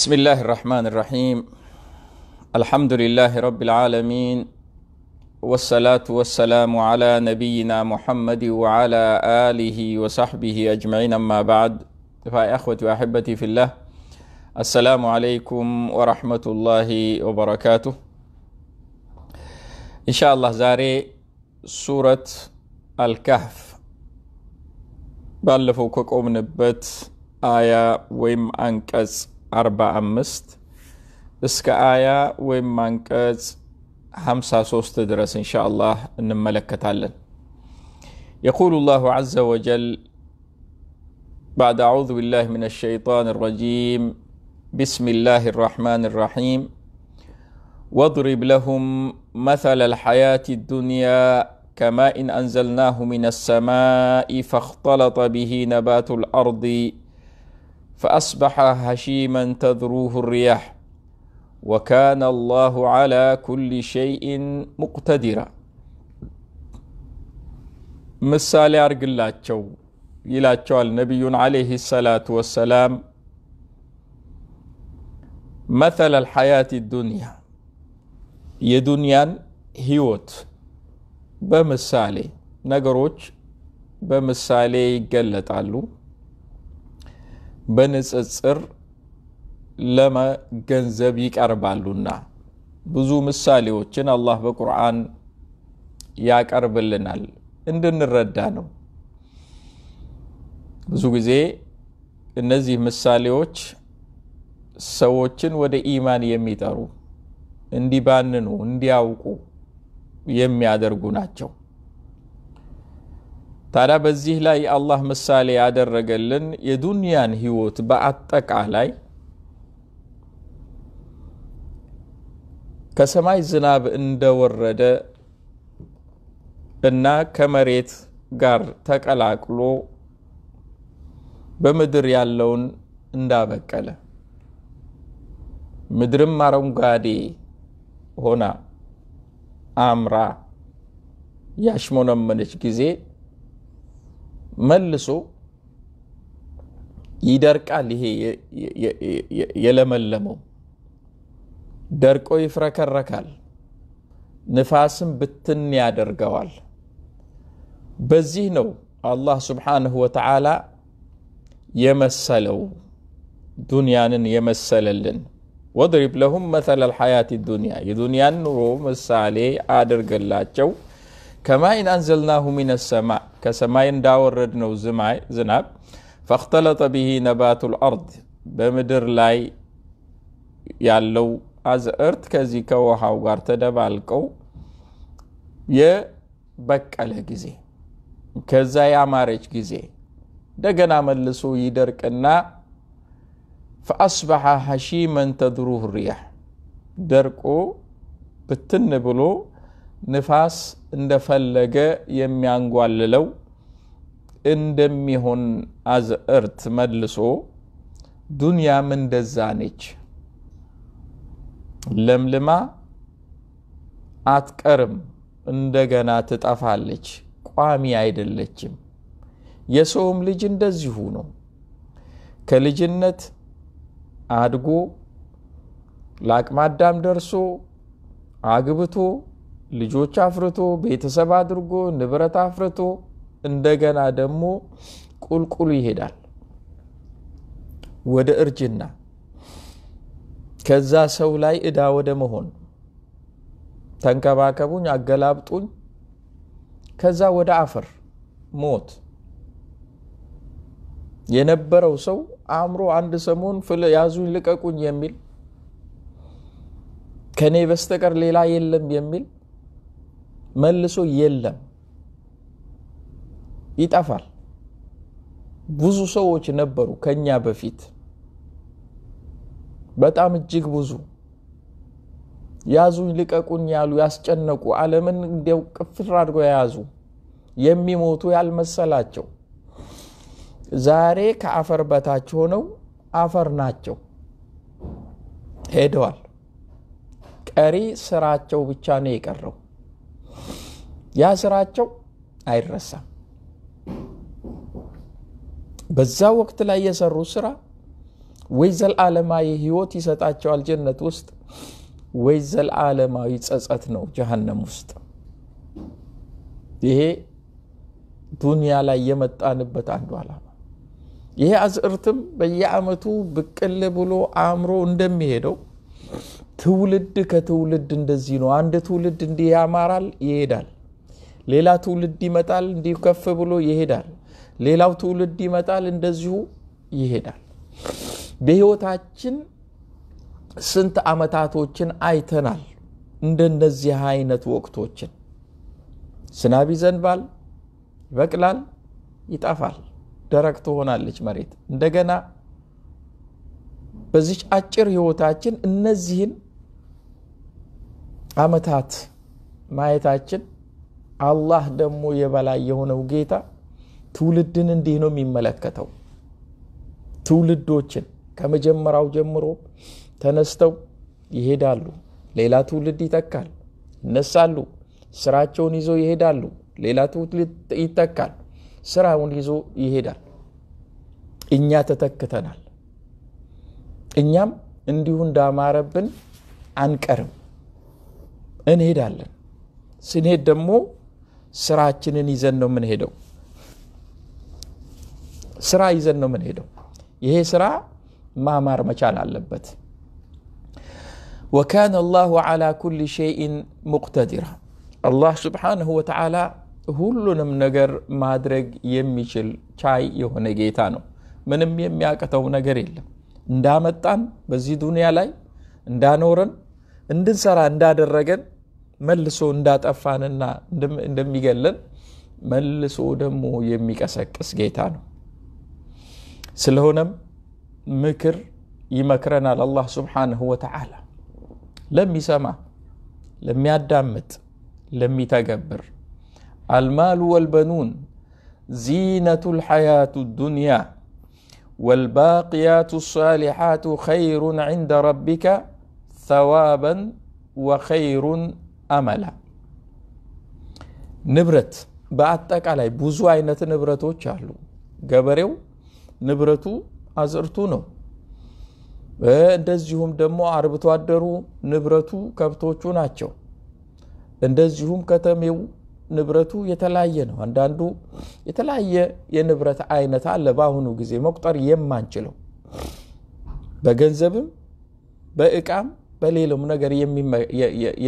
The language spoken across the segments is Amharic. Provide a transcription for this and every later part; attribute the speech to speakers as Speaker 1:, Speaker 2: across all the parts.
Speaker 1: بسم الله الرحمن الرحيم الحمد لله رب العالمين والصلاة والسلام على نبينا محمد وعلى آله وصحبه أجمعين أما بعد فأخوتي وأحبتي في الله السلام عليكم ورحمة الله وبركاته إن شاء الله زاري سورة الكهف بلفو كوكو نبت آية ويم أنكس أمست مانكات همسا صوص تدرس إن شاء الله إن ملكة تعلن يقول الله عز وجل بعد أعوذ بالله من الشيطان الرجيم بسم الله الرحمن الرحيم واضرب لهم مثل الحياة الدنيا كماء أنزلناه من السماء فاختلط به نبات الأرض فاصبح هشيما تذروه الرياح وكان الله على كل شيء مقتدرا مثال ارجلاچو يلاچو نبي عليه الصلاه والسلام مثل الحياه الدنيا يا دنيا هيوت بمثالي نغروچ قلت يجلطالو በንጽጽር ለመገንዘብ ይቀርባሉና ብዙ ምሳሌዎችን አላህ በቁርአን ያቀርብልናል እንድንረዳ ነው። ብዙ ጊዜ እነዚህ ምሳሌዎች ሰዎችን ወደ ኢማን የሚጠሩ እንዲባንኑ፣ እንዲያውቁ የሚያደርጉ ናቸው። ታዲያ በዚህ ላይ አላህ ምሳሌ ያደረገልን የዱንያን ህይወት በአጠቃላይ ከሰማይ ዝናብ እንደወረደ እና ከመሬት ጋር ተቀላቅሎ በምድር ያለውን እንዳበቀለ ምድርም አረንጓዴ ሆና አምራ ያሽሞነመነች ጊዜ መልሶ ይደርቃል። ይሄ የለመለመው ደርቆ ይፍረከረካል፣ ንፋስም ብትን ያደርገዋል። በዚህ ነው አላህ ስብሓንሁ ወተዓላ የመሰለው ዱንያንን የመሰለልን። ወድሪብ ለሁም መተለል ሐያት ዱንያ የዱንያን ኑሮ ምሳሌ አድርገላቸው። كما إن أنزلناه من السماء كسماء داور نو زماي زناب فاختلط به نبات الأرض بمدر لاي يالو أز أرت كزي كوها وغارت دبالكو ي بك على جزي كزاي عمارج جزي دقنا ملسو يدرك أن فأصبح هشيما تدروه الرياح دركو بتنبلو ንፋስ እንደፈለገ የሚያንጓልለው እንደሚሆን አዝእርት መልሶ ዱንያም እንደዛ ነች፣ ለምልማ አትቀርም፣ እንደገና ትጠፋለች፣ ቋሚ አይደለችም። የሰውም ልጅ እንደዚሁ ነው። ከልጅነት አድጎ ለአቅመ ደርሶ አግብቶ ልጆች አፍርቶ ቤተሰብ አድርጎ ንብረት አፍርቶ እንደገና ደግሞ ቁልቁሉ ይሄዳል ወደ እርጅና፣ ከዛ ሰው ላይ እዳ ወደ መሆን ተንከባከቡኝ፣ አገላብጡኝ፣ ከዛ ወደ አፈር ሞት። የነበረው ሰው አእምሮ አንድ ሰሞን ያዙኝ ልቀቁኝ የሚል ከእኔ በስተቀር ሌላ የለም የሚል መልሶ የለም ይጠፋል። ብዙ ሰዎች ነበሩ ከኛ በፊት በጣም እጅግ ብዙ ያዙኝ ልቀቁኝ ያሉ ያስጨነቁ ዓለምን እንዲያው ቅፍር አድርጎ የያዙ የሚሞቱ ያልመሰላቸው ዛሬ ከአፈር በታች ሆነው አፈር ናቸው፣ ሄደዋል። ቀሪ ስራቸው ብቻ ነው የቀረው። ያ ስራቸው አይረሳም። በዛ ወቅት ላይ የሰሩ ስራ ወይ ዘለዓለማዊ ህይወት ይሰጣቸዋል ጀነት ውስጥ፣ ወይ ዘለዓለማዊ ጸጸት ነው ጀሃነም ውስጥ። ይሄ ዱንያ ላይ የመጣንበት አንዱ አላማ ይሄ አዝዕርትም በየአመቱ ብቅል ብሎ አእምሮ እንደሚሄደው ትውልድ ከትውልድ እንደዚህ ነው። አንድ ትውልድ እንዲህ ያማራል፣ ይሄዳል። ሌላ ትውልድ ይመጣል፣ እንዲሁ ከፍ ብሎ ይሄዳል። ሌላው ትውልድ ይመጣል፣ እንደዚሁ ይሄዳል። በህይወታችን ስንት ዓመታቶችን አይተናል። እንደነዚህ አይነት ወቅቶችን ዝናብ ይዘንባል፣ ይበቅላል፣ ይጠፋል፣ ደረቅ ትሆናለች መሬት። እንደገና በዚች አጭር ህይወታችን እነዚህን ዓመታት ማየታችን አላህ ደግሞ የበላይ የሆነው ጌታ ትውልድን እንዲህ ነው የሚመለከተው። ትውልዶችን ከመጀመሪያው ጀምሮ ተነስተው ይሄዳሉ፣ ሌላ ትውልድ ይተካል። ይነሳሉ፣ ስራቸውን ይዞ ይሄዳሉ፣ ሌላ ትውልድ ይተካል፣ ስራውን ይዞ ይሄዳል። እኛ ተተክተናል። እኛም እንዲሁ እንዳማረብን አንቀርም፣ እንሄዳለን። ስንሄድ ደግሞ ስራችንን ይዘን ነው ምንሄደው ስራ ይዘን ነው ምንሄደው ይሄ ስራ ማማር መቻል አለበት ወካን አላሁ ዓላ ኩል ሸይን ሙቅተዲራ አላህ ስብሓንሁ ወተዓላ ሁሉንም ነገር ማድረግ የሚችል ቻይ የሆነ ጌታ ነው ምንም የሚያቅተው ነገር የለም እንዳመጣን በዚህ ዱንያ ላይ እንዳኖረን እንድንሰራ እንዳደረገን ملسو اندات افاننا اندم يغلن ملسو دمو يميك اساكس جيتانو سلهونم مكر يمكرنا لله سبحانه وتعالى لم يسمع لم يدامت لم يتقبر المال والبنون زينة الحياة الدنيا والباقيات الصالحات خير عند ربك ثوابا وخير አመላ ንብረት በአጠቃላይ ብዙ አይነት ንብረቶች አሉ። ገበሬው ንብረቱ አዝርቱ ነው። እንደዚሁም ደግሞ አርብቶ አደሩ ንብረቱ ከብቶቹ ናቸው። እንደዚሁም ከተሜው ንብረቱ የተለያየ ነው። አንዳንዱ የተለያየ የንብረት አይነት አለ። በአሁኑ ጊዜ መቁጠር የማንችለው በገንዘብም በእቃም بلي لو منقر يمي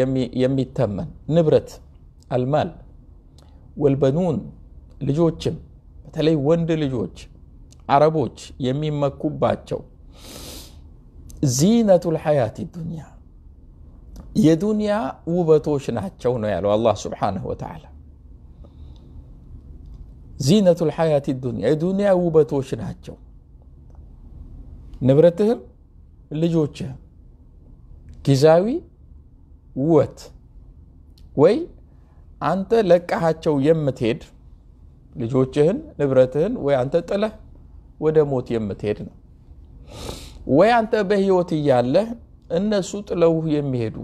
Speaker 1: يمي يمي التمن نبرت المال والبنون لجوتشم تلي وند لجوج عربوج يمي ما كوباتشو زينة الحياة الدنيا يا دنيا وبتوش نحتشو نويل الله سبحانه وتعالى زينة الحياة الدنيا يا دنيا وبتوش نحتشو نبرتهم لجوتشم ጊዜያዊ ውወት ወይ አንተ ለቀሃቸው የምትሄድ ልጆችህን፣ ንብረትህን ወይ አንተ ጥለህ ወደ ሞት የምትሄድ ነው። ወይ አንተ በህይወት እያለህ እነሱ ጥለውህ የሚሄዱ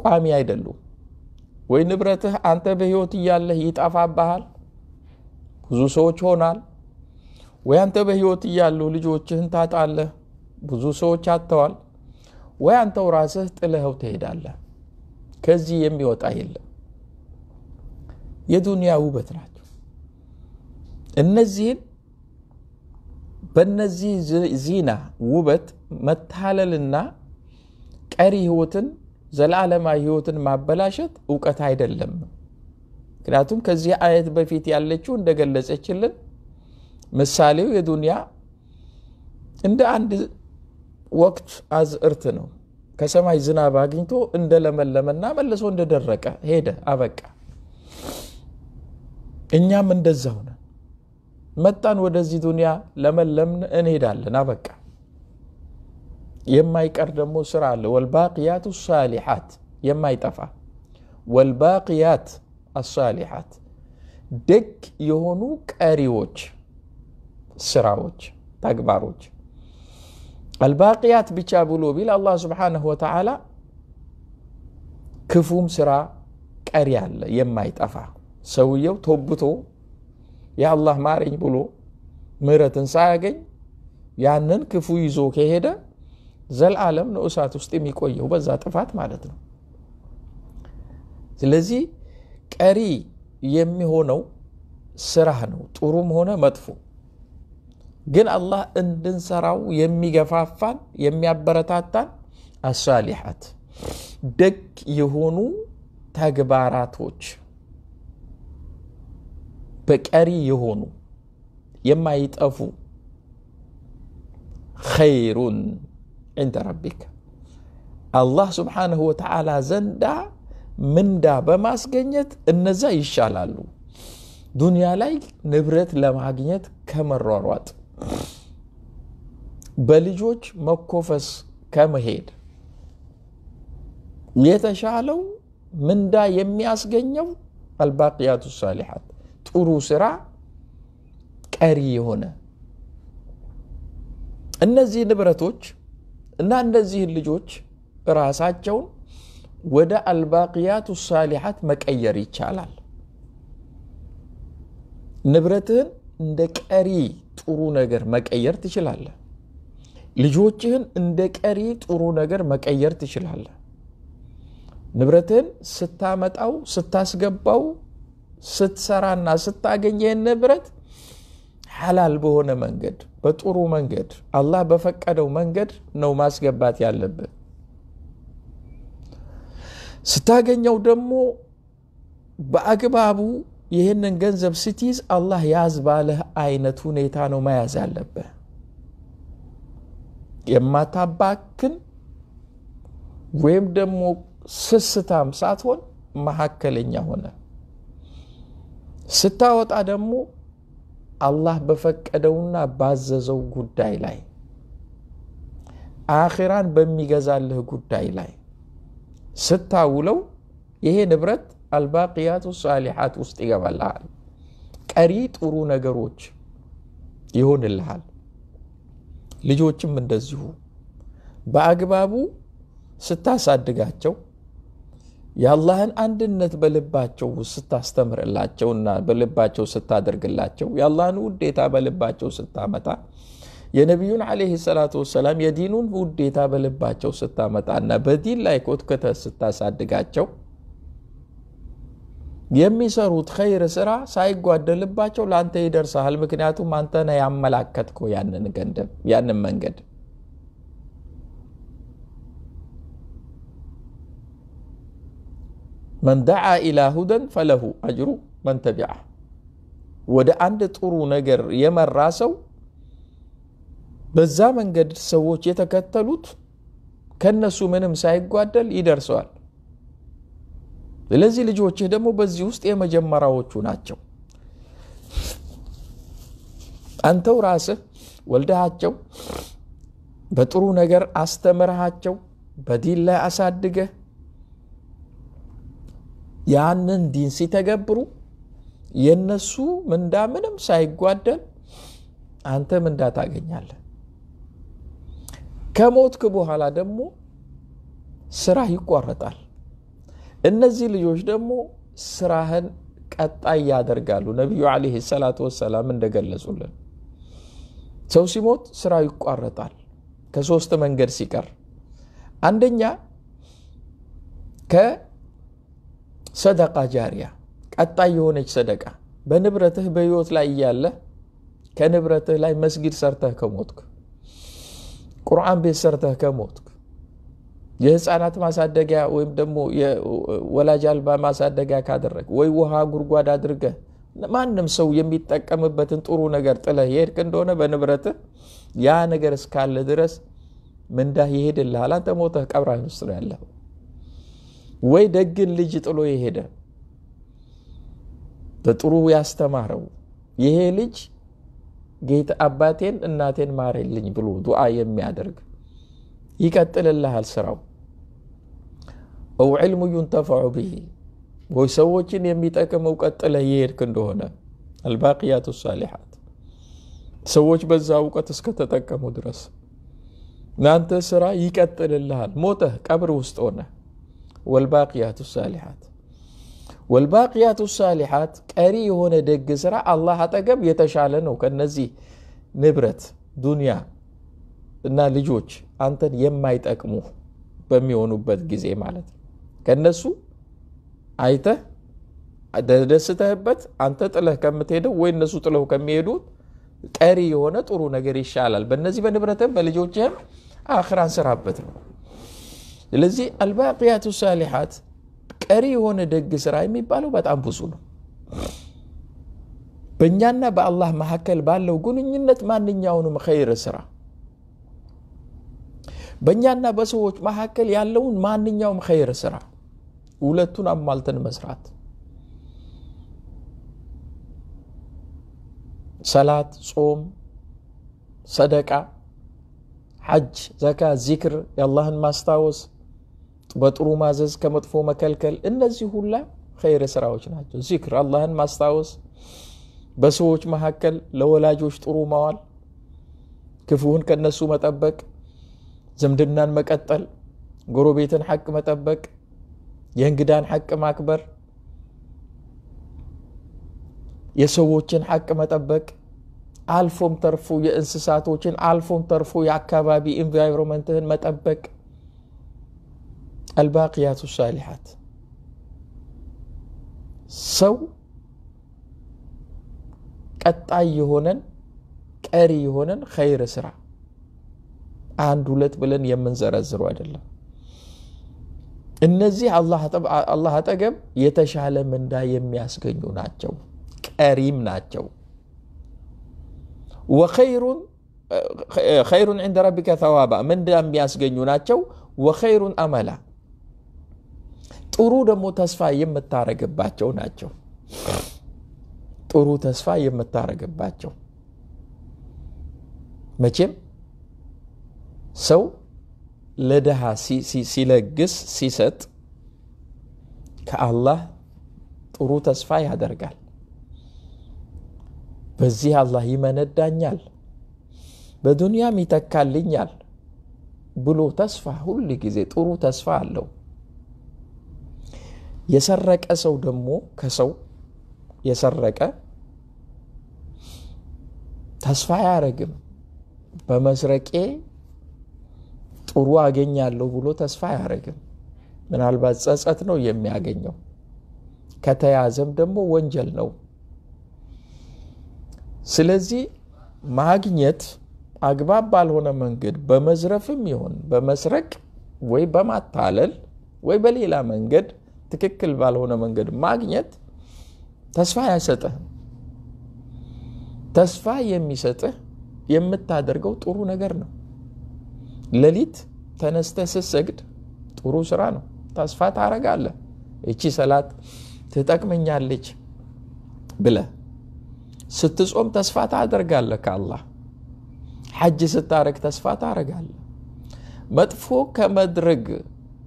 Speaker 1: ቋሚ አይደሉም። ወይ ንብረትህ አንተ በህይወት እያለህ ይጠፋብሃል፣ ብዙ ሰዎች ሆናል። ወይ አንተ በህይወት እያሉ ልጆችህን ታጣለህ፣ ብዙ ሰዎች አጥተዋል። ወይ አንተው ራስህ ጥልኸው ትሄዳለህ። ከዚህ የሚወጣ የለም። የዱንያ ውበት ናቸው። እነዚህን በነዚህ ዚና ውበት መታለልና ቀሪ ህይወትን ዘላለማዊ ህይወትን ማበላሸት እውቀት አይደለም። ምክንያቱም ከዚህ አየት በፊት ያለችው እንደገለጸችልን ምሳሌው የዱንያ እንደ አንድ ወቅት አዝእርት ነው። ከሰማይ ዝናብ አግኝቶ እንደለመለመና መልሶ እንደደረቀ ሄደ፣ አበቃ። እኛም እንደዛ ሆነ። መጣን ወደዚህ ዱኒያ ለመለምን፣ እንሄዳለን፣ አበቃ። የማይቀር ደግሞ ስራ አለ። ወልባቅያቱ ሳሊሓት የማይጠፋ ወልባቅያት አሳሊሓት ደግ የሆኑ ቀሪዎች ስራዎች፣ ተግባሮች الباقيات بيتشابلو بلا الله سبحانه وتعالى كفوم سرا كاريال يما يتافا سويو توبتو يا الله ماري بلو مرتن ساقين يعنن كفو يزو كهيدا زل عالم نؤسات استمي كويه وبزات افات مالتنا زلزي كاري يمي هونو سرا هنو تورم هنا مدفو ግን አላህ እንድንሰራው የሚገፋፋን የሚያበረታታን አሳሊሐት ደግ የሆኑ ተግባራቶች በቀሪ የሆኑ የማይጠፉ ኸይሩን ዒንደ ረቢክ አላህ ስብሓንሁ ወተዓላ ዘንዳ ምንዳ በማስገኘት እነዛ ይሻላሉ ዱንያ ላይ ንብረት ለማግኘት ከመሯሯጥ በልጆች መኮፈስ ከመሄድ የተሻለው ምንዳ የሚያስገኘው አልባቅያቱ ሳሊሓት ጥሩ ስራ ቀሪ የሆነ እነዚህ ንብረቶች እና እነዚህን ልጆች ራሳቸውን ወደ አልባቅያቱ ሳሊሓት መቀየር ይቻላል። ንብረትህን እንደ ቀሪ ጥሩ ነገር መቀየር ትችላለህ። ልጆችህን እንደ ቀሪ ጥሩ ነገር መቀየር ትችላለህ። ንብረትህን ስታመጣው፣ ስታስገባው፣ ስትሰራና ስታገኝ ይህን ንብረት ሐላል በሆነ መንገድ፣ በጥሩ መንገድ፣ አላህ በፈቀደው መንገድ ነው ማስገባት ያለብህ። ስታገኘው ደግሞ በአግባቡ ይህንን ገንዘብ ስትይዝ አላህ ያዝ ባለህ አይነት ሁኔታ ነው መያዝ ያለብህ። የማታባክን ወይም ደግሞ ስስታም ሳትሆን መካከለኛ ሆነ ስታወጣ ደግሞ አላህ በፈቀደውና ባዘዘው ጉዳይ ላይ አኺራን በሚገዛልህ ጉዳይ ላይ ስታውለው ይሄ ንብረት አልባቅያቱ ሳሊሓት ውስጥ ይገባልሃል። ቀሪ ጥሩ ነገሮች ይሆንልሃል። ልጆችም እንደዚሁ በአግባቡ ስታሳድጋቸው የአላህን አንድነት በልባቸው ስታስተምርላቸውና በልባቸው ስታደርግላቸው የአላህን ውዴታ በልባቸው ስታመጣ የነቢዩን ዓለይሂ ሰላቱ ወሰላም የዲኑን ውዴታ በልባቸው ስታመጣ እና በዲን ላይ ኮትኩተህ ስታሳድጋቸው የሚሰሩት ኸይር ስራ ሳይጓደልባቸው ለአንተ ይደርሰሃል። ምክንያቱም አንተ ነህ ያመላከትከው ያንን ገንደብ ያንን መንገድ። መን ደዓ ኢላ ሁደን ፈለሁ አጅሩ መን ተቢዓ። ወደ አንድ ጥሩ ነገር የመራ ሰው በዛ መንገድ ሰዎች የተከተሉት ከነሱ ምንም ሳይጓደል ይደርሰዋል። ስለዚህ ልጆችህ ደግሞ በዚህ ውስጥ የመጀመሪያዎቹ ናቸው። አንተው ራስህ ወልደሃቸው በጥሩ ነገር አስተምርሃቸው በዲን ላይ አሳድገህ ያንን ዲን ሲተገብሩ የነሱ ምንዳ ምንም ሳይጓደል አንተ ምንዳ ታገኛለህ። ከሞትክ በኋላ ደግሞ ስራህ ይቋረጣል። እነዚህ ልጆች ደግሞ ስራህን ቀጣይ ያደርጋሉ። ነቢዩ ዓለይሂ ሰላቱ ወሰላም እንደገለጹልን ሰው ሲሞት ስራው ይቋረጣል ከሶስት መንገድ ሲቀር፣ አንደኛ ከሰደቃ ጃሪያ ቀጣይ የሆነች ሰደቃ በንብረትህ በህይወት ላይ እያለ ከንብረትህ ላይ መስጊድ ሰርተህ ከሞትክ፣ ቁርአን ቤት ሰርተህ ከሞትክ የህፃናት ማሳደጊያ ወይም ደግሞ ወላጅ አልባ ማሳደጊያ ካደረግ ወይ ውሃ ጉድጓድ አድርገ ማንም ሰው የሚጠቀምበትን ጥሩ ነገር ጥለህ የሄድክ እንደሆነ በንብረት ያ ነገር እስካለ ድረስ ምንዳ ይሄድልሃል። አንተ ሞተህ ቀብራን ውስጥ ነው ያለህ። ወይ ደግን ልጅ ጥሎ የሄደ በጥሩ ያስተማረው ይሄ ልጅ ጌታ አባቴን እናቴን ማረልኝ ብሎ ዱዓ የሚያደርግ ይቀጥልልሃል ስራው። أو علم ينتفع به ويسوّجن يميتك موقت لهير كندهنا الباقيات الصالحات سوّج بزاوك تسكتتك مدرس نانت سرا يكتل الله موته قبر وسطونه والباقيات الصالحات والباقيات الصالحات كاري هنا دق سرا الله تقب يتشعلن وكالنزي نبرت دنيا نالجوج أنت يمايت أكمو بميونو بدقزي مالت ከነሱ አይተህ ተደስተህበት አንተ ጥለህ ከምትሄደው ወይ እነሱ ጥለው ከሚሄዱት ቀሪ የሆነ ጥሩ ነገር ይሻላል። በነዚህ በንብረትህም በልጆችህም አኽራን ስራበት ነው። ስለዚህ አልባቅያቱ ሳሊሓት ቀሪ የሆነ ደግ ስራ የሚባለው በጣም ብዙ ነው። በእኛና በአላህ መካከል ባለው ግንኙነት ማንኛውንም ኸይር ስራ በእኛና በሰዎች መካከል ያለውን ማንኛውም ኸይር ስራ ሁለቱን አሟልተን መስራት ሰላት፣ ጾም፣ ሰደቃ፣ ሐጅ፣ ዘካ፣ ዚክር፣ የአላህን ማስታወስ፣ በጥሩ ማዘዝ፣ ከመጥፎ መከልከል፣ እነዚህ ሁላ ኸይር ስራዎች ናቸው። ዚክር፣ አላህን ማስታወስ፣ በሰዎች መካከል ለወላጆች ጥሩ መዋል፣ ክፉውን ከነሱ መጠበቅ፣ ዝምድናን መቀጠል፣ ጎረቤትን ሐቅ መጠበቅ የእንግዳን ሐቅ ማክበር፣ የሰዎችን ሐቅ መጠበቅ፣ አልፎም ተርፎ የእንስሳቶችን አልፎም ተርፎ የአካባቢ ኢንቫይሮንመንትህን መጠበቅ አልባቅያቱ ሳሊሓት ሰው ቀጣይ የሆነን ቀሪ የሆነን ኸይር ስራ አንድ ሁለት ብለን የምንዘረዝሩ አይደለም። እነዚህ አላህ አጠገብ የተሻለ ምንዳ የሚያስገኙ ናቸው፣ ቀሪም ናቸው። ወኸይሩን ዒንደ ረቢከ ተዋባ ምንዳ የሚያስገኙ ናቸው። ወኸይሩን አመላ ጥሩ ደግሞ ተስፋ የምታረግባቸው ናቸው። ጥሩ ተስፋ የምታረግባቸው መቼም ሰው ለድሃ ሲለግስ ሲሰጥ ከአላህ ጥሩ ተስፋ ያደርጋል። በዚህ አላህ ይመነዳኛል፣ በዱንያም ይተካልኛል ብሎ ተስፋ ሁሉ ጊዜ ጥሩ ተስፋ አለው። የሰረቀ ሰው ደግሞ ከሰው የሰረቀ ተስፋ አያረግም በመስረቄ ጥሩ አገኛለሁ ብሎ ተስፋ አያደረግም ምናልባት ጸጸት ነው የሚያገኘው። ከተያዘም ደግሞ ወንጀል ነው። ስለዚህ ማግኘት አግባብ ባልሆነ መንገድ በመዝረፍም ይሁን በመስረቅ ወይ በማታለል ወይ በሌላ መንገድ ትክክል ባልሆነ መንገድ ማግኘት ተስፋ አያሰጥህም። ተስፋ የሚሰጥህ የምታደርገው ጥሩ ነገር ነው። ሌሊት ተነስተ ስትሰግድ ጥሩ ስራ ነው። ተስፋ ታረጋለ እቺ ሰላት ትጠቅመኛለች ብለ ስትጾም ተስፋ ታደርጋለ ከአላ ሐጅ ስታረግ ተስፋ ታረጋለ መጥፎ ከመድረግ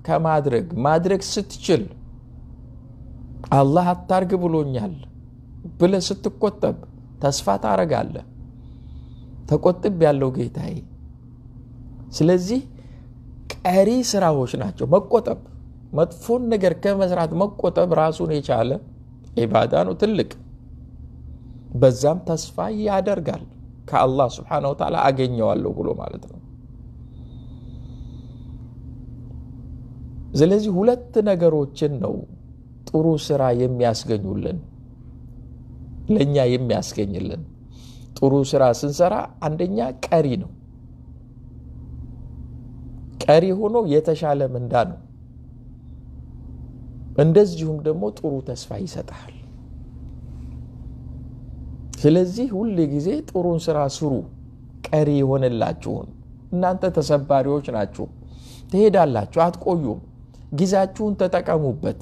Speaker 1: ከማድረግ ማድረግ ስትችል አላህ አታርግ ብሎኛል ብለ ስትቆጠብ ተስፋ ታረጋለ ተቆጥብ ያለው ጌታዬ ስለዚህ ቀሪ ስራዎች ናቸው። መቆጠብ መጥፎን ነገር ከመስራት መቆጠብ ራሱን የቻለ ኢባዳ ነው ትልቅ። በዛም ተስፋ ያደርጋል ከአላህ ስብሓነሁ ወተዓላ አገኘዋለሁ ብሎ ማለት ነው። ስለዚህ ሁለት ነገሮችን ነው ጥሩ ስራ የሚያስገኙልን ለእኛ የሚያስገኝልን ጥሩ ስራ ስንሰራ አንደኛ ቀሪ ነው ቀሪ ሆኖ የተሻለ ምንዳ ነው። እንደዚሁም ደግሞ ጥሩ ተስፋ ይሰጣል። ስለዚህ ሁል ጊዜ ጥሩን ስራ ስሩ፣ ቀሪ የሆነላችሁን። እናንተ ተሰባሪዎች ናችሁ፣ ትሄዳላችሁ፣ አትቆዩም። ጊዜያችሁን ተጠቀሙበት።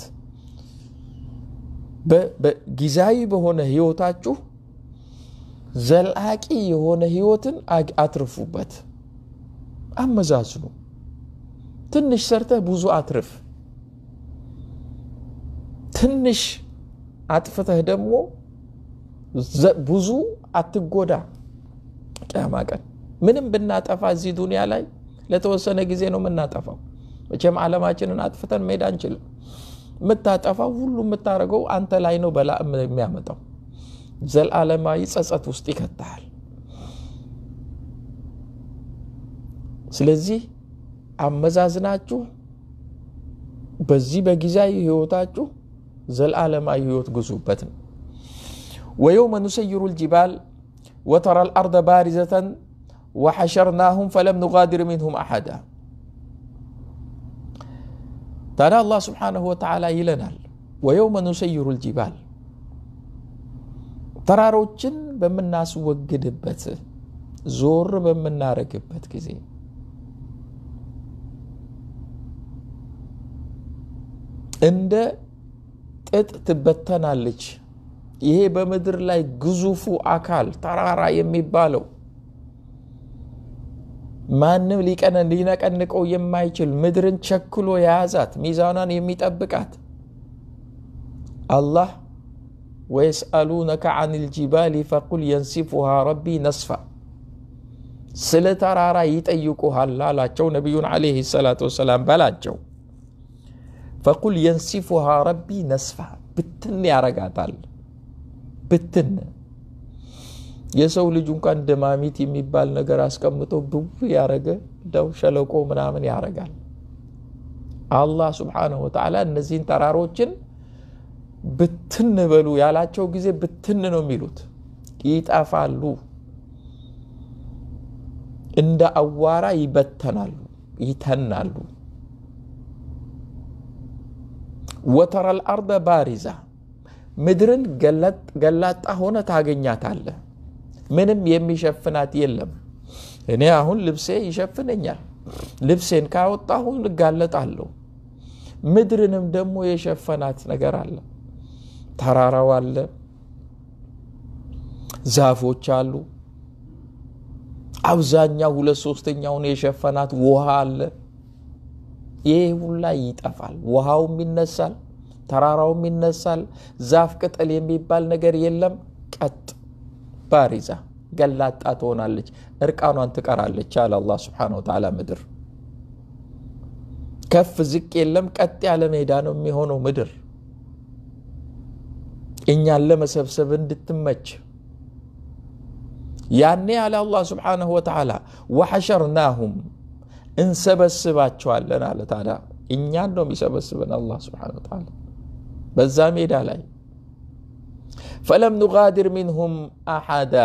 Speaker 1: ጊዜያዊ በሆነ ህይወታችሁ ዘላቂ የሆነ ህይወትን አትርፉበት፣ አመዛዝኑ። ትንሽ ሰርተህ ብዙ አትርፍ። ትንሽ አጥፍተህ ደግሞ ብዙ አትጎዳ። ቅያማ ቀን ምንም ብናጠፋ እዚህ ዱንያ ላይ ለተወሰነ ጊዜ ነው የምናጠፋው። መቼም ዓለማችንን አጥፍተን መሄድ አንችልም። የምታጠፋው ሁሉ የምታደርገው አንተ ላይ ነው በላ የሚያመጣው ዘለዓለማዊ ጸጸት ውስጥ ይከታሃል። ስለዚህ አመዛዝናችሁ በዚህ በጊዜያዊ ህይወታችሁ ዘለዓለማዊ ህይወት ጉዙበት ነው ويوم نسير الجبال وترى الأرض بارزة وحشرناهم فلم نغادر منهم أحدا ترى الله سبحانه وتعالى يلنا ويوم نسير الجبال ترى ተራሮችን በምናስወግድበት ዞር በምናረግበት ጊዜ እንደ ጥጥ ትበተናለች። ይሄ በምድር ላይ ግዙፉ አካል ተራራ የሚባለው ማንም ሊነቀንቀው የማይችል ምድርን ቸክሎ የያዛት ሚዛኗን የሚጠብቃት አላህ ወየስአሉነከ አን ልጅባል ፈቁል የንሲፉሃ ረቢ ነስፋ ስለ ተራራ ይጠይቁሃል አላቸው ነቢዩን ዓለይሂ ሰላቱ ወሰላም በላቸው ፈቁል የንሲፉሃ ረቢ ነስፋ ብትን ያረጋታል። ብትን የሰው ልጅ እንኳን ድማሚት የሚባል ነገር አስቀምጦ ብው ያረገ ደው ሸለቆ ምናምን ያረጋል። አላህ ሱብሓነሁ ወተዓላ እነዚህን ተራሮችን ብትን በሉ ያላቸው ጊዜ ብትን ነው የሚሉት፣ ይጠፋሉ፣ እንደ አዋራ ይበተናሉ፣ ይተናሉ። ወተረል አርደ ባሪዛ ምድርን ገላጣ ሆነ ታገኛታለ። ምንም የሚሸፍናት የለም። እኔ አሁን ልብሴ ይሸፍነኛል። ልብሴን ካወጣሁ እጋለጣለሁ። ምድርንም ደግሞ የሸፈናት ነገር አለ። ተራራው አለ፣ ዛፎች አሉ። አብዛኛው ሁለት ሶስተኛውን የሸፈናት ውሃ አለ። ይሄ ሁላ ይጠፋል። ውሃውም ይነሳል፣ ተራራውም ይነሳል። ዛፍ ቅጠል የሚባል ነገር የለም። ቀጥ ባሪዛ ገላጣ ትሆናለች፣ እርቃኗን ትቀራለች አለ አላህ ሱብሓነሁ ወተዓላ። ምድር ከፍ ዝቅ የለም፣ ቀጥ ያለ ሜዳ ነው የሚሆነው ምድር እኛን ለመሰብሰብ እንድትመች ያኔ አለ አላህ ሱብሓነሁ ወተዓላ ወሐሸርናሁም እንሰበስባቸዋለን አለ ታዲያ እኛን ነው የሚሰበስበን አላህ ስብሓን ወተላ በዛ ሜዳ ላይ ፈለም ኑጋድር ሚንሁም አሓዳ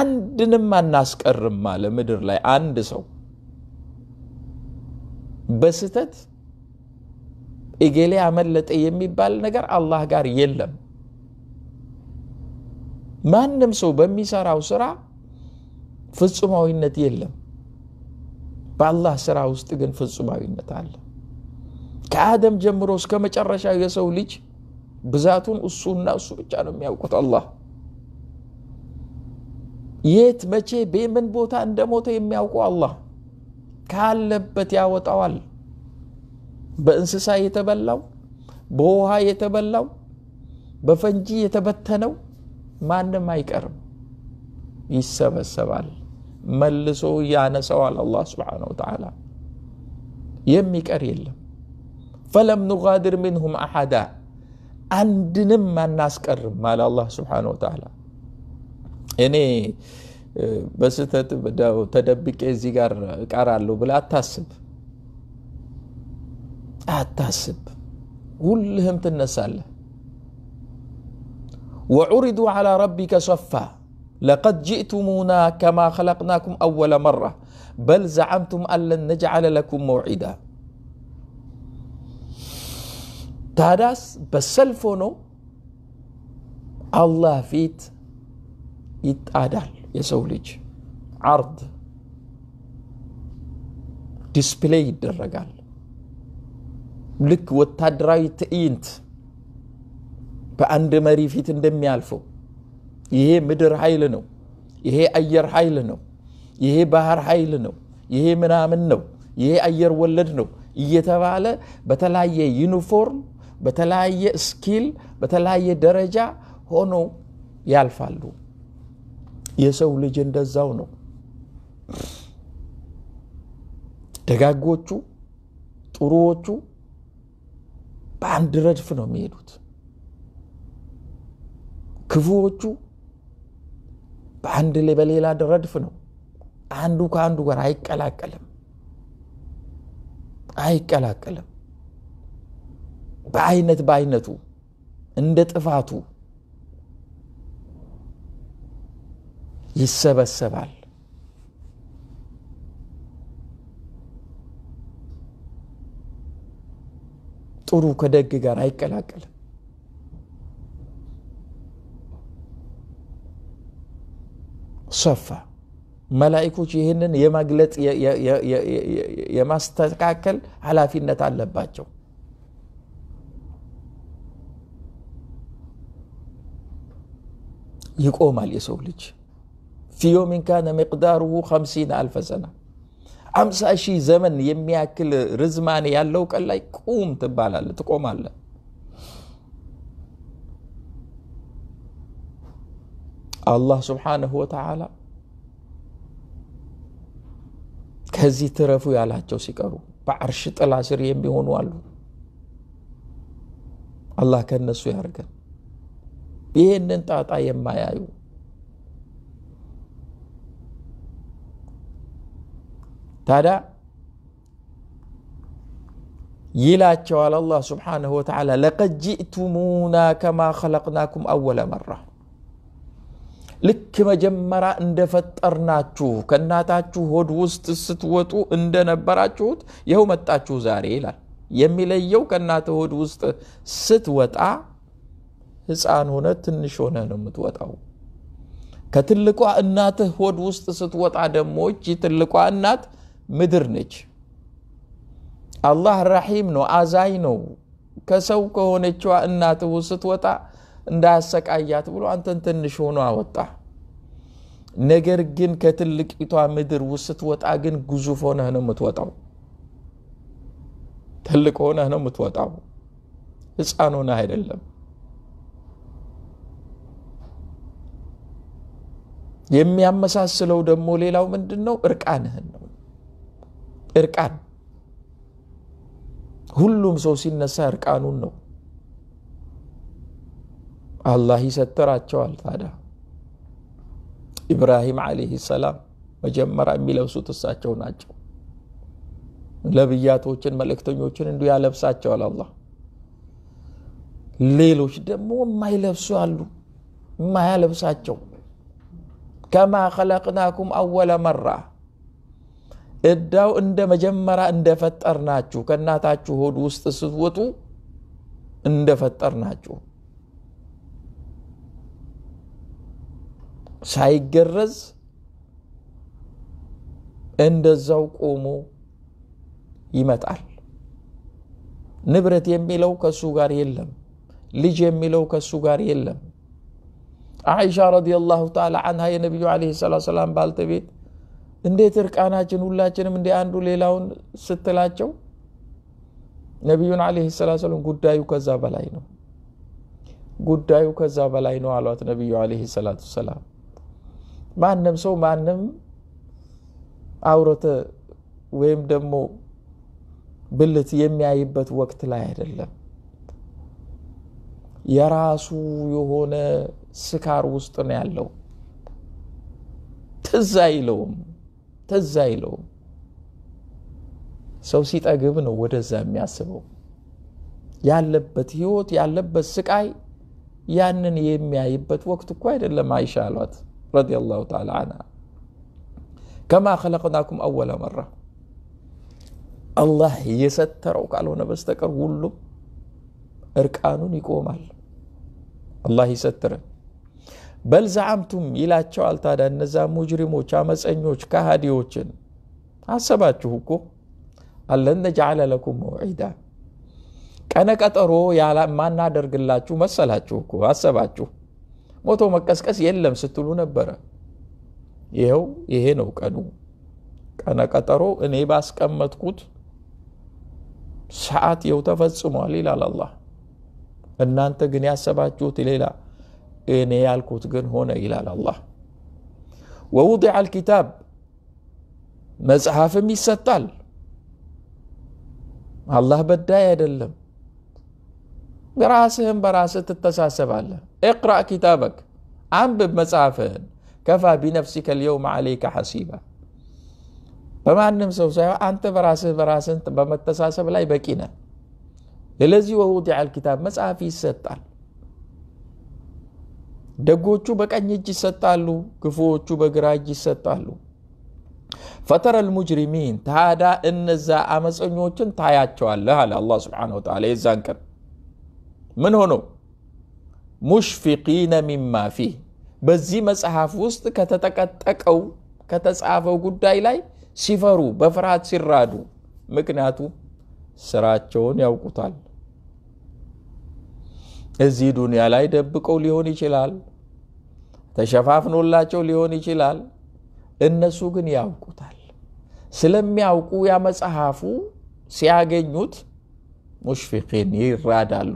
Speaker 1: አንድንም አናስቀርም አለ ምድር ላይ አንድ ሰው በስተት እገሌ አመለጠ የሚባል ነገር አላህ ጋር የለም ማንም ሰው በሚሰራው ስራ ፍጹማዊነት የለም በአላህ ስራ ውስጥ ግን ፍጹማዊነት አለ። ከአደም ጀምሮ እስከ መጨረሻው የሰው ልጅ ብዛቱን እሱና እሱ ብቻ ነው የሚያውቁት። አላህ የት መቼ በምን ቦታ እንደሞተ የሚያውቁ አላህ ካለበት ያወጣዋል። በእንስሳ የተበላው፣ በውሃ የተበላው፣ በፈንጂ የተበተነው ማንም አይቀርም፣ ይሰበሰባል። መልሶ ያነሰዋል አላህ ስብሓን ወተዓላ የሚቀር የለም ፈለም ኑጋድር ምንሁም አሓዳ አንድንም አናስቀርም አለ አላህ ስብሓን ወተዓላ እኔ በስህተት ተደብቄ እዚህ ጋር እቀራለሁ ብለ አታስብ አታስብ ሁልህም ትነሳለህ ወዑሪዱ ዓላ ረቢከ ሶፋ لقد جئتمونا كما خلقناكم أول مرة بل زعمتم أن لن نجعل لكم موعدا تاداس بسلفونو الله فيت يتعدل يا سوليج عرض ديسبلاي الرجال لك وتدري تئنت بأندمري فيت اندمي ألفو ይሄ ምድር ኃይል ነው፣ ይሄ አየር ኃይል ነው፣ ይሄ ባህር ኃይል ነው፣ ይሄ ምናምን ነው፣ ይሄ አየር ወለድ ነው እየተባለ በተለያየ ዩኒፎርም፣ በተለያየ ስኪል፣ በተለያየ ደረጃ ሆኖ ያልፋሉ። የሰው ልጅ እንደዛው ነው። ደጋጎቹ ጥሩዎቹ በአንድ ረድፍ ነው የሚሄዱት። ክፉዎቹ በአንድ በሌላ ረድፍ ነው። አንዱ ከአንዱ ጋር አይቀላቀልም አይቀላቀልም። በአይነት በአይነቱ እንደ ጥፋቱ ይሰበሰባል። ጥሩ ከደግ ጋር አይቀላቀልም። ሰፋ መላይኮች ይህንን የመግለጥ የማስተካከል ኃላፊነት አለባቸው ይቆማል የሰው ልጅ ፊዮሚን ካነ ሚቅዳሩሁ ኸምሲን አልፈ ሰና አምሳ ሺህ ዘመን የሚያክል ርዝማኔ ያለው ቀን ላይ ቁም ትባላለ ትቆማለ الله سبحانه وتعالى كزي ترفو يا الله جوسي كرو بعرشت الله سري يبيهون والو الله كان نسو يارجن بيهن انت عطايم ما يايو تادا يلا الله سبحانه وتعالى لقد جئتمونا كما خلقناكم أول مرة ልክ መጀመሪያ እንደፈጠርናችሁ ከእናታችሁ ሆድ ውስጥ ስትወጡ እንደነበራችሁት ይኸው መጣችሁ ዛሬ ይላል። የሚለየው ከእናተ ሆድ ውስጥ ስትወጣ ሕፃን ሆነ ትንሽ ሆነ ነው የምትወጣው። ከትልቋ እናትህ ሆድ ውስጥ ስትወጣ ደግሞ ይቺ ትልቋ እናት ምድር ነች። አላህ ራሒም ነው፣ አዛኝ ነው። ከሰው ከሆነችዋ እናትህ ስትወጣ እንዳያሰቃያት ብሎ አንተን ትንሽ ሆኖ አወጣ። ነገር ግን ከትልቂቷ ምድር ውስጥ ስትወጣ ግን ግዙፍ ሆነህ ነው የምትወጣው። ትልቅ ሆነህ ነው የምትወጣው። ህፃን ሆነህ አይደለም። የሚያመሳስለው ደግሞ ሌላው ምንድን ነው? እርቃንህን ነው። እርቃን ሁሉም ሰው ሲነሳ እርቃኑን ነው። አላህ ይሰትራቸዋል ታዲያ ኢብራሂም አለህ ሰላም መጀመሪያ የሚለብሱት እሳቸው ናቸው ለብያቶችን መልእክተኞችን እንዲሁ ያለብሳቸዋል አላህ ሌሎች ደግሞ የማይለብሱ አሉ የማያለብሳቸው ከማ ከለቅናኩም አወለ መራ እዳው እንደ መጀመሪያ እንደፈጠርናችሁ ከእናታችሁ ሆድ ውስጥ ስትወጡ እንደፈጠርናችሁ ሳይገረዝ እንደዛው ቆሞ ይመጣል። ንብረት የሚለው ከሱ ጋር የለም። ልጅ የሚለው ከሱ ጋር የለም። አይሻ ረዲየላሁ ተዓላ አንሃ የነቢዩ ዓለይሂ ሰላቱ ወሰላም ባልተቤት እንዴት እርቃናችን ሁላችንም እንደ አንዱ ሌላውን ስትላቸው ነቢዩን ለ ሰላቱ ወሰላም ጉዳዩ ከዛ በላይ ነው፣ ጉዳዩ ከዛ በላይ ነው አሏት ነቢዩ ለ ሰላቱ ሰላም ማንም ሰው ማንም አውረተ ወይም ደግሞ ብልት የሚያይበት ወቅት ላይ አይደለም። የራሱ የሆነ ስካር ውስጥ ነው ያለው። ትዝ አይለውም ትዝ አይለውም። ሰው ሲጠግብ ነው ወደዛ የሚያስበው። ያለበት ህይወት ያለበት ስቃይ ያንን የሚያይበት ወቅት እኳ አይደለም። አይሻሏት رضي الله تعالى عنها كما خلقناكم أول مرة الله يستر وقالوا نبستكر كله إركانون يقوم الله يستر بل زعمتم إلى تشوال تادا نزا مجرمو شامس أنيوش كهاديوشن حسبات شوكو ألن نجعل لكم موعدا كانك أترو يا ما نادر قلاتشو مسالاتشوكو حسبات شوكو ሞቶ መቀስቀስ የለም ስትሉ ነበረ። ይኸው ይሄ ነው ቀኑ። ቀነቀጠሮ እኔ ባስቀመጥኩት ሰዓት ይኸው ተፈጽሟል ይላል አላህ። እናንተ ግን ያሰባችሁት ሌላ፣ እኔ ያልኩት ግን ሆነ ይላል አላህ። ወውዲዐ አልኪታብ መጽሐፍም ይሰጣል። አላህ በዳይ አይደለም። ራስህን በራስህ ትተሳሰባለህ። እቅራእ ኪታበክ አንብብ መጽሐፍህን። ከፋ ቢነፍሲከ ልየውም ዓለይከ ሐሲባ። በማንም ሰው ሳይሆን አንተ በራስህ በራስህን በመተሳሰብ ላይ በቂ ነ ስለዚህ ወውዲዐ ልኪታብ መጽሐፍ ይሰጣል። ደጎቹ በቀኝ እጅ ይሰጣሉ፣ ክፉዎቹ በግራ እጅ ይሰጣሉ። ፈተረ ልሙጅሪሚን ታዳ እነዛ አመፀኞችን ታያቸዋለህ አለ አላ ስብሓነሁ ወተላ የዛን ቀን ምን ሆኖ ሙሽፊቂነ ሚማ ፊህ በዚህ መጽሐፍ ውስጥ ከተጠቀጠቀው ከተጻፈው ጉዳይ ላይ ሲፈሩ በፍርሃት ሲራዱ ምክንያቱ ስራቸውን ያውቁታል እዚህ ዱንያ ላይ ደብቀው ሊሆን ይችላል ተሸፋፍኖላቸው ሊሆን ይችላል እነሱ ግን ያውቁታል ስለሚያውቁ ያ መጽሐፉ ሲያገኙት ሙሽፊቂን ይራዳሉ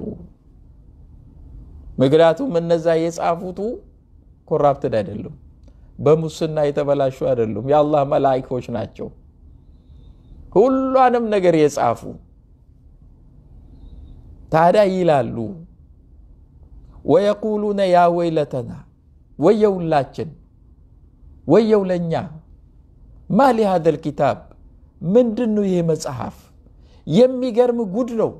Speaker 1: ምክንያቱም እነዛ የጻፉቱ ኮራፕትድ አይደሉም፣ በሙስና የተበላሹ አይደሉም። የአላህ መላኢኮች ናቸው ሁሏንም ነገር የጻፉ። ታዲያ ይላሉ ወየቁሉነ ያ ወይለተና፣ ወየውላችን፣ ወየው ለኛ ማ ሊሃዘ ኪታብ ምንድን ነው መጽሐፍ? የሚገርም ጉድ ነው።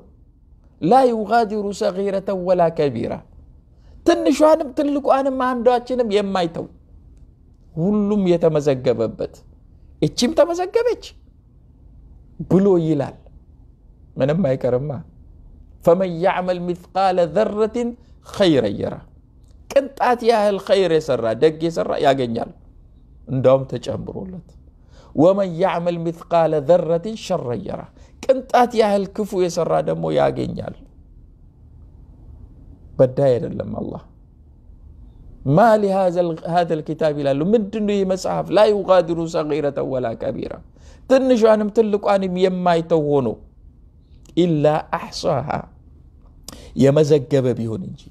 Speaker 1: ላ ዩጋዲሩ ሰጊረተን ወላ ከቢራ ትንሿንም ትልቋንም አንዷችንም የማይተው ሁሉም የተመዘገበበት እቺም ተመዘገበች ብሎ ይላል። ምንም አይቀርማ። ፈመን ያዕመል ሚስቃለ ዘረትን ኸይረ የራ ቅንጣት ያህል ኸይር የሰራ ደግ የሰራ ያገኛል፣ እንዳውም ተጨምሮለት። ወመን ያዕመል ሚስቃለ ዘረትን ሸረ የራ ቅንጣት ያህል ክፉ የሰራ ደግሞ ያገኛል። በዳይ አይደለም አላህ ማ ሊሃዘ ልኪታብ ይላሉ ምንድን ይህ መጽሐፍ ላ ዩቃድሩ ሰጊረተ ወላ ከቢራ ትንሿንም ትልቋንም የማይተው ሆኖ ኢላ አሕሳሃ የመዘገበ ቢሆን እንጂ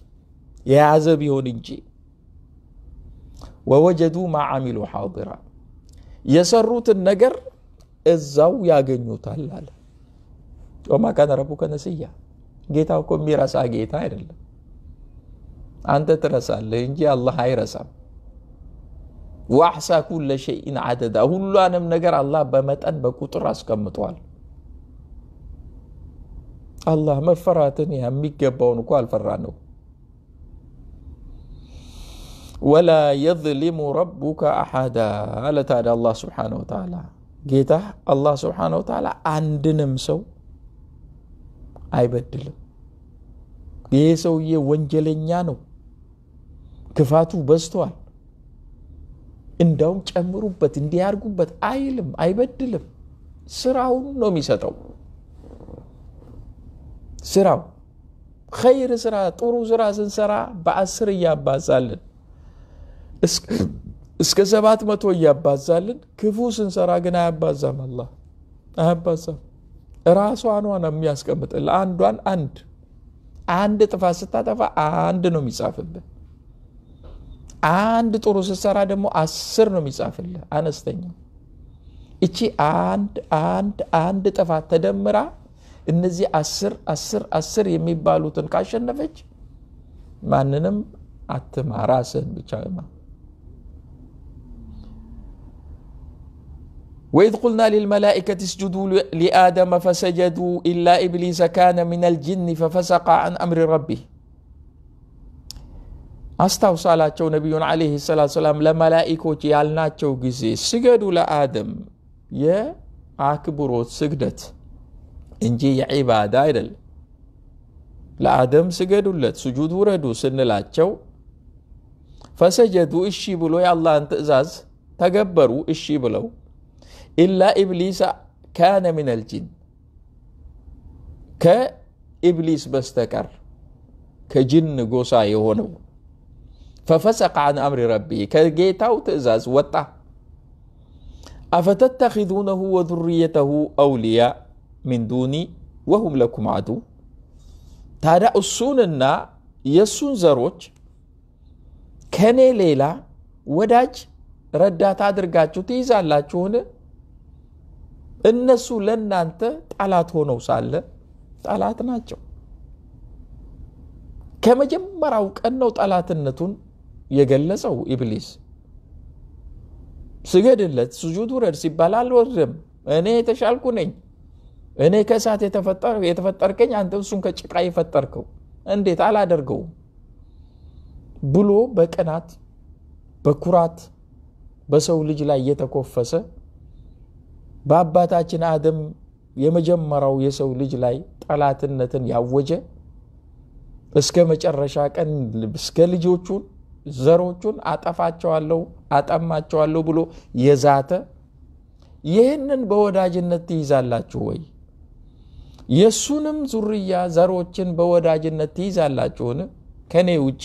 Speaker 1: የያዘ ቢሆን እንጂ ወወጀዱ ማዓሚሉ ሓዲራ የሰሩትን ነገር እዛው ያገኙታል አለ ወማ ካነ ረቡከ ነስያ ጌታ እኮ የሚረሳ ጌታ አይደለም አንተ ትረሳለህ እንጂ አላህ አይረሳም ዋሕሳ ኩለ ሸይን አደዳ ሁሏንም ነገር አላህ በመጠን በቁጥር አስቀምጧል አላህ መፈራትን የሚገባውን እኮ አልፈራ ነው ወላ የዝሊሙ ረቡከ አሐዳ አለ ታዲያ አላህ ስብሓነ ወተዓላ ጌታ አላህ ስብሓነ ወተዓላ አንድንም ሰው አይበድልም ይህ ሰውዬ ወንጀለኛ ነው ክፋቱ በዝተዋል እንዳውም ጨምሩበት እንዲያርጉበት አይልም፣ አይበድልም። ስራውን ነው የሚሰጠው። ስራው ኸይር ስራ፣ ጥሩ ስራ ስንሰራ በአስር እያባዛልን እስከ ሰባት መቶ እያባዛልን፣ ክፉ ስንሰራ ግን አያባዛም። አላ አያባዛም። ራሷኗ ነው የሚያስቀምጥል። አንዷን አንድ አንድ ጥፋት ስታጠፋ አንድ ነው የሚጻፍብን። አንድ ጥሩ ስትሰራ ደግሞ አስር ነው የሚጻፍልህ አነስተኛ እቺ አንድ አንድ አንድ ጥፋት ተደምራ እነዚህ አስር አስር አስር የሚባሉትን ካሸነፈች ማንንም አትማ ራስህን ብቻ ማ وإذ قلنا للملائكة اسجدوا لآدم فسجدوا إلا إبليس كان من الجن ففسق عن أمر ربه አስታውሳላቸው ነቢዩን አለህ ሰላት ሰላም ለመላኢኮች ያልናቸው ጊዜ ስገዱ ለአደም የአክብሮት ስግደት እንጂ የዒባዳ አይደለም ለአደም ስገዱለት ስጁድ ውረዱ ስንላቸው ፈሰጀዱ እሺ ብሎ የአላህን ትእዛዝ ተገበሩ እሺ ብለው ኢላ ኢብሊስ ካነ ምን አልጂን ከኢብሊስ በስተቀር ከጅን ጎሳ የሆነው ፈፈሰቀ አን አምሪ ረቢ ከጌታው ትእዛዝ ወጣ አፈተተኪዙነሁ ወዙርየተሁ አውልያ ሚን ዱኒ ወሁም ለኩም አዱ ታዲያ እሱንና የእሱን ዘሮች ከእኔ ሌላ ወዳጅ ረዳታ አድርጋችሁ ትይዛላችሁን እነሱ ለእናንተ ጠላት ሆነው ሳለ ጠላት ናቸው ከመጀመሪያው ቀን ነው ጠላትነቱን የገለጸው ኢብሊስ ስገድለት ስጁድ ውረድ ሲባል አልወርድም፣ እኔ የተሻልኩ ነኝ፣ እኔ ከእሳት የተፈጠርከኝ አንተ እሱን ከጭቃ የፈጠርከው እንዴት አላደርገውም ብሎ በቅናት በኩራት በሰው ልጅ ላይ የተኮፈሰ በአባታችን አደም የመጀመሪያው የሰው ልጅ ላይ ጠላትነትን ያወጀ እስከ መጨረሻ ቀን እስከ ልጆቹን ዘሮቹን አጠፋቸዋለሁ አጠማቸዋለሁ ብሎ የዛተ ይህንን በወዳጅነት ትይዛላችሁ ወይ? የእሱንም ዙርያ ዘሮችን በወዳጅነት ትይዛላችሁን ከእኔ ውጭ?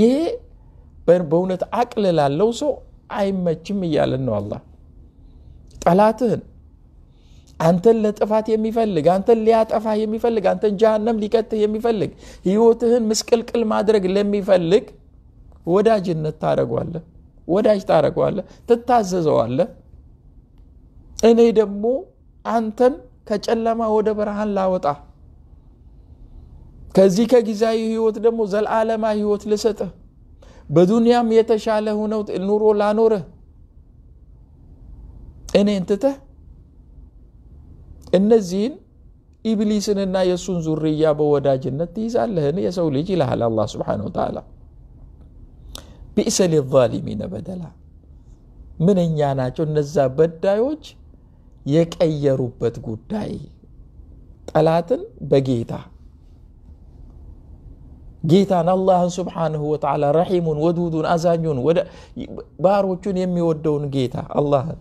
Speaker 1: ይሄ በእውነት አቅል ላለው ሰው አይመችም እያለን ነው አላ ጠላትህን አንተን ለጥፋት የሚፈልግ አንተን ሊያጠፋህ የሚፈልግ አንተን ጀሃነም ሊቀትህ የሚፈልግ ህይወትህን ምስቅልቅል ማድረግ ለሚፈልግ ወዳጅነት ታደረጓለ ወዳጅ ታደረጓለ ትታዘዘዋለ እኔ ደግሞ አንተን ከጨለማ ወደ ብርሃን ላወጣ ከዚህ ከጊዜያዊ ህይወት ደግሞ ዘለዓለማ ህይወት ልሰጥህ በዱንያም የተሻለ ሁነው ኑሮ ላኖርህ እኔ ትተህ እነዚህን ኢብሊስንና የእሱን ዙርያ በወዳጅነት ትይዛለህን የሰው ልጅ ይልሃል አላህ ስብሓነሁ ወተዓላ ቢእሰ ሊዛሊሚነ በደላ ምንኛ ናቸው እነዛ በዳዮች የቀየሩበት ጉዳይ ጠላትን በጌታ ጌታን አላህን ስብሓንሁ ወተዓላ ረሒሙን ወዱዱን አዛኙን ባሮቹን የሚወደውን ጌታ አላህን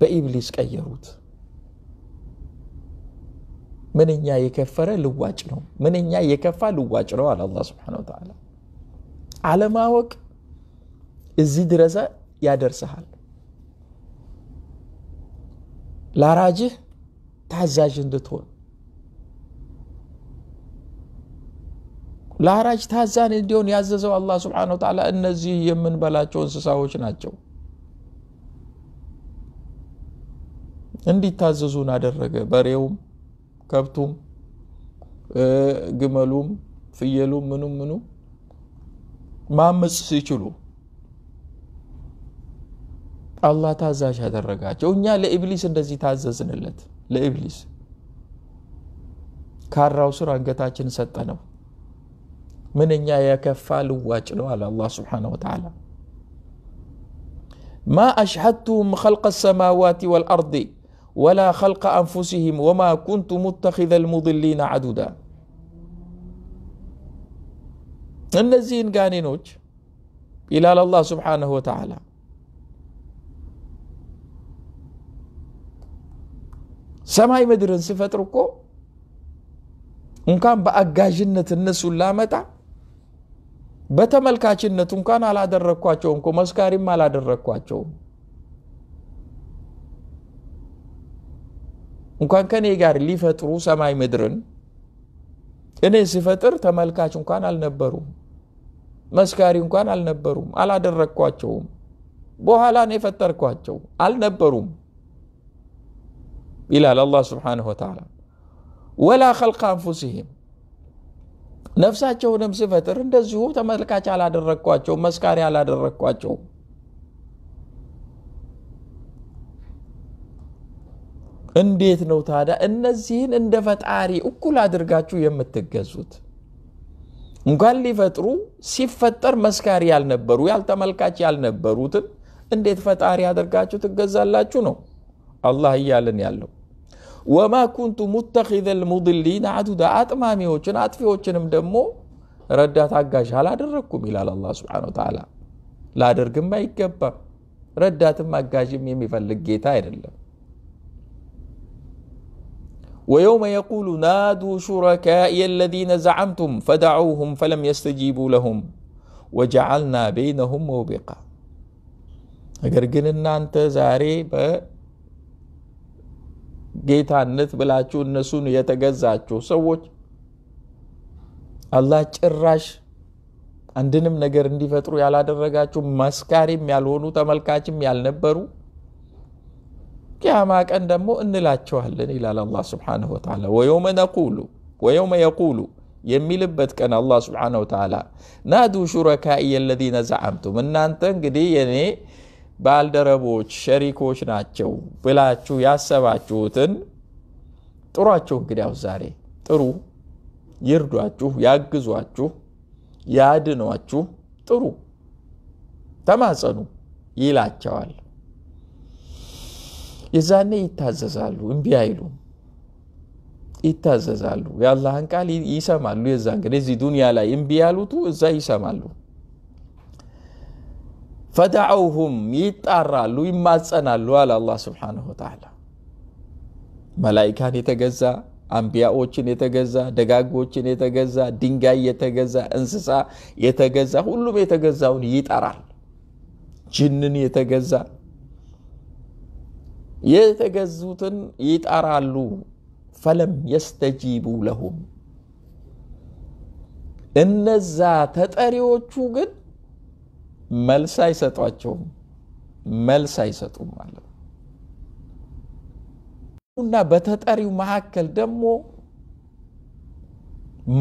Speaker 1: በኢብሊስ ቀየሩት ምንኛ የከፈረ ልዋጭ ነው ምንኛ የከፋ ልዋጭ ነው አለ አላ ስብሓን ወተዓላ አለማወቅ እዚህ ድረሰ ያደርሰሃል ላራጅህ ታዛዥ እንድትሆን ለአራጅ ታዛን እንዲሆን ያዘዘው አላ ስብን ወተዓላ እነዚህ የምንበላቸው እንስሳዎች ናቸው። እንዲታዘዙን አደረገ። በሬውም፣ ከብቱም፣ ግመሉም፣ ፍየሉም ምኑም ምኑም ما مسيشلو الله تعزاش هذا الرجاء جو نيا لإبليس نزي تعزز سنلت لإبليس كار راوسر عن قطع ستانو من نيا يكفال واجنو على الله سبحانه وتعالى ما أشهدتهم خلق السماوات والأرض ولا خلق أنفسهم وما كنت متخذ المضلين عدداً እነዚህን ጋኔኖች ይላል አላህ ስብሓንሁ ወተዓላ ሰማይ ምድርን ስፈጥር እኮ እንኳን በአጋዥነት እነሱን ላመጣ በተመልካችነት እንኳን አላደረግኳቸውም እኮ መስካሪም አላደረግኳቸውም እንኳን ከኔ ጋር ሊፈጥሩ ሰማይ ምድርን እኔ ስፈጥር ተመልካች እንኳን አልነበሩም መስካሪ እንኳን አልነበሩም፣ አላደረግኳቸውም። በኋላ ነው የፈጠርኳቸው፣ አልነበሩም ይላል አላህ ስብሓነሁ ወተዓላ። ወላ ከልቅ አንፉሲህም ነፍሳቸውንም ስፈጥር እንደዚሁ ተመልካች አላደረግኳቸው መስካሪ አላደረግኳቸው እንዴት ነው ታዲያ እነዚህን እንደ ፈጣሪ እኩል አድርጋችሁ የምትገዙት? እንኳን ሊፈጥሩ ሲፈጠር መስካሪ ያልነበሩ ያልተመልካች ያልነበሩትን እንዴት ፈጣሪ አድርጋችሁ ትገዛላችሁ ነው አላህ እያለን ያለው ወማ ኩንቱ ሙተኪዘ ልሙድሊን አዱዳ አጥማሚዎችን አጥፊዎችንም ደግሞ ረዳት አጋዥ አላደረግኩም ይላል አላህ ስብሐነ ወተዓላ ላደርግም አይገባም ረዳትም አጋዥም የሚፈልግ ጌታ አይደለም ويوم يقول نادوا شركائي الذين زعمتم فدعوهم فلم يستجيبوا لهم وجعلنا بينهم موبقا اگر قلنا انت زاري ب جيت عنت بلاچو النسون يتغزاچو سوت الله چراش عندنم نجر اندي فطرو يالا درگاچو مسكاري ميالونو تملكاچم يالنبرو ቅያማ ቀን ደግሞ እንላቸዋለን ይላል አላህ ስብሓነሁ ወተዓላ። ወየውመ ነቁሉ ወየውመ የቁሉ የሚልበት ቀን አላህ ስብሓነሁ ወተዓላ ናዱ ሹረካኢ የለዚነ ዘዓምቱም እናንተ እንግዲህ የኔ ባልደረቦች ሸሪኮች ናቸው ብላችሁ ያሰባችሁትን ጥሯቸው። እንግዲያው ዛሬ ጥሩ፣ ይርዷችሁ፣ ያግዟችሁ፣ ያድኗችሁ፣ ጥሩ፣ ተማጸኑ ይላቸዋል። የዛኔ ይታዘዛሉ፣ እምቢ አይሉም፣ ይታዘዛሉ። የአላህን ቃል ይሰማሉ። የዛ እንግዲህ እዚህ ዱንያ ላይ እምቢ ያሉቱ እዛ ይሰማሉ። ፈዳዐውሁም ይጣራሉ፣ ይማጸናሉ አለ አላህ ስብሓነሁ ወተዓላ። መላይካን የተገዛ አንቢያዎችን የተገዛ ደጋጎችን የተገዛ ድንጋይ የተገዛ እንስሳ የተገዛ ሁሉም የተገዛውን ይጠራል። ጅንን የተገዛ የተገዙትን ይጠራሉ፣ ፈለም የስተጂቡ ለሁም እነዛ ተጠሪዎቹ ግን መልስ አይሰጧቸውም፣ መልስ አይሰጡም ማለት እና በተጠሪው መካከል ደግሞ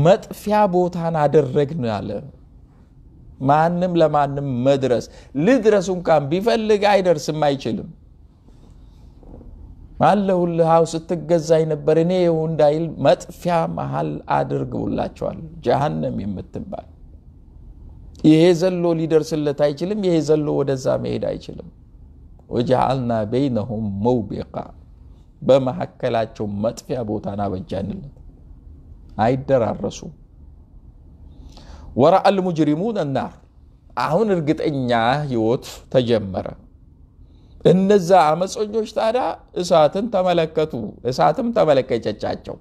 Speaker 1: መጥፊያ ቦታን አደረግን አለ። ማንም ለማንም መድረስ ልድረስ እንኳን ቢፈልግ አይደርስም፣ አይችልም። አለሁልሃው ስትገዛኝ ነበር እኔ ይው እንዳይል መጥፊያ መሀል አድርግውላቸዋል ጀሃነም የምትባል ይሄ ዘሎ ሊደርስለት አይችልም። ይሄ ዘሎ ወደዛ መሄድ አይችልም። ወጃአልና በይነሁም መውቢቃ በመካከላቸው መጥፊያ ቦታን ናበጃንለት አይደራረሱ ወራአል ልሙጅሪሙን እናር አሁን እርግጠኛ ህይወት ተጀመረ። እነዛ አመፀኞች ታዲያ እሳትን ተመለከቱ፣ እሳትም ተመለከቸቻቸው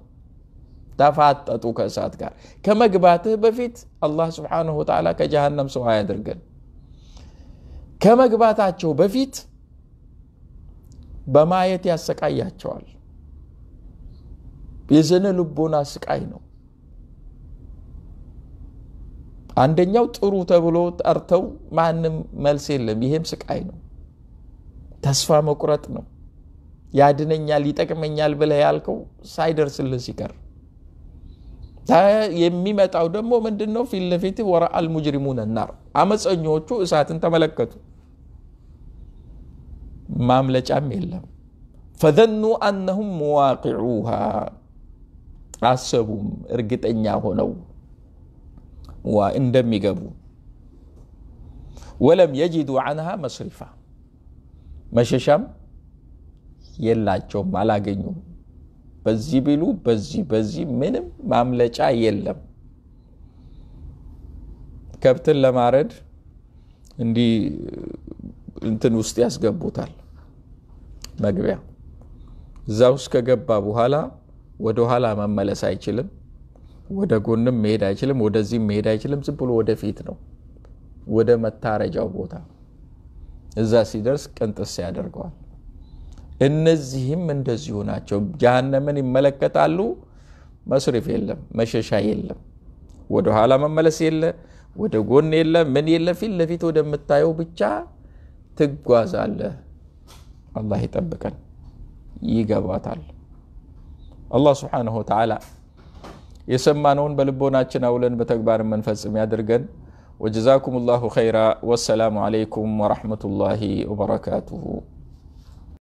Speaker 1: ተፋጠጡ ከእሳት ጋር። ከመግባትህ በፊት አላህ ስብሓነሁ ወተዓላ ከጀሃነም ሰው አያድርገን። ከመግባታቸው በፊት በማየት ያሰቃያቸዋል። የስነ ልቦና ስቃይ ነው። አንደኛው ጥሩ ተብሎ ጠርተው ማንም መልስ የለም። ይሄም ስቃይ ነው። ተስፋ መቁረጥ ነው። ያድነኛል፣ ይጠቅመኛል ብለ ያልከው ሳይደርስልህ ሲቀር የሚመጣው ደግሞ ምንድን ነው? ፊት ለፊት ወረአል ሙጅሪሙን ናር፣ አመፀኞቹ እሳትን ተመለከቱ፣ ማምለጫም የለም። ፈዘኑ አነሁም መዋቂዑሃ አሰቡም እርግጠኛ ሆነው እንደሚገቡ ወለም የጂዱ አንሃ መስሪፋ መሸሻም የላቸውም፣ አላገኙም። በዚህ ቢሉ በዚህ በዚህ ምንም ማምለጫ የለም። ከብትን ለማረድ እንዲህ እንትን ውስጥ ያስገቡታል። መግቢያ እዛ ውስጥ ከገባ በኋላ ወደ ኋላ መመለስ አይችልም። ወደ ጎንም መሄድ አይችልም። ወደዚህም መሄድ አይችልም። ዝም ብሎ ወደፊት ነው፣ ወደ መታረጃው ቦታ እዛ ሲደርስ ቅንጥስ ያደርገዋል። እነዚህም እንደዚሁ ናቸው። ጀሃነምን ይመለከታሉ። መስሪፍ የለም፣ መሸሻ የለም፣ ወደኋላ መመለስ የለ፣ ወደ ጎን የለ፣ ምን የለ፣ ፊት ለፊት ወደምታየው ብቻ ትጓዛለህ። አላህ ይጠብቀን። ይገባታል። አላህ ስብሓነሁ ወተዓላ የሰማነውን በልቦናችን አውለን በተግባር መንፈጽም ያድርገን። وجزاكم الله خيرا والسلام عليكم ورحمة الله وبركاته